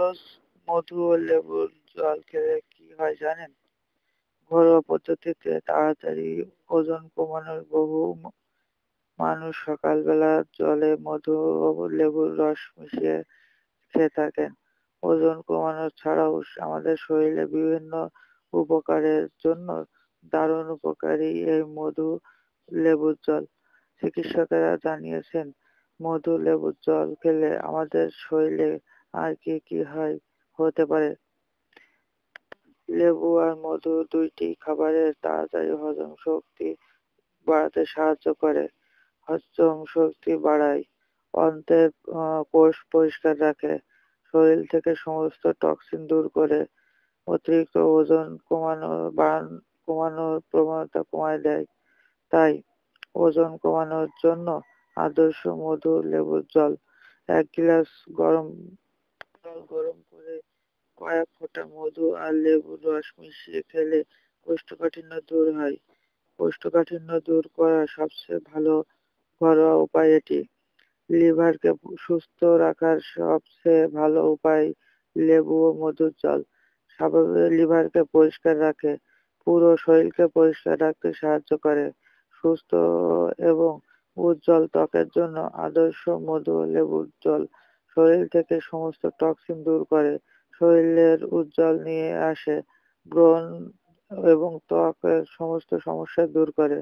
রস মধু ও লেবুর জল খেলে কি হয় জানেন ঘরোয়া পদ্ধতিতে তাড়াতাড়ি ওজন কমানোর বহু মানুষ সকালবেলা জলে মধু ও লেবুর রস মিশিয়ে খেয়ে থাকেন ওজন কমানো ছাড়াও আমাদের শরীরে বিভিন্ন উপকারের জন্য দারুণ উপকারী এই মধু লেবুর জল চিকিৎসকেরা জানিয়েছেন মধু লেবুর জল খেলে আমাদের শরীরে আর কি কি হয় হতে পারে লেবু আর মধু দুইটি খাবারের তাড়াতাড়ি হজম শক্তি বাড়াতে সাহায্য করে হজম শক্তি বাড়ায় অন্তের কোষ পরিষ্কার রাখে শরীর থেকে সমস্ত টক্সিন দূর করে অতিরিক্ত ওজন কমানো বান কমানোর প্রবণতা কমায় দেয় তাই ওজন কমানোর জন্য আদর্শ মধু লেবুর জল এক গ্লাস গরম জল গরম করে কয়েক ফোঁটা মধু আর লেবুর রস মিশিয়ে খেলে কোষ্ঠকাঠিন্য দূর হয় কোষ্ঠকাঠিন্য দূর করা সবচেয়ে ভালো ঘরোয়া উপায় এটি লিভারকে সুস্থ রাখার সবচেয়ে ভালো উপায় লেবু ও মধুর জল স্বাভাবিক লিভারকে পরিষ্কার রাখে পুরো শরীরকে পরিষ্কার রাখতে সাহায্য করে সুস্থ এবং উজ্জ্বল ত্বকের জন্য আদর্শ মধু লেবুর জল শরীর থেকে সমস্ত টক্সিন দূর করে শরীরের উজ্জ্বল নিয়ে আসে ব্রণ এবং ত্বকের সমস্ত সমস্যা দূর করে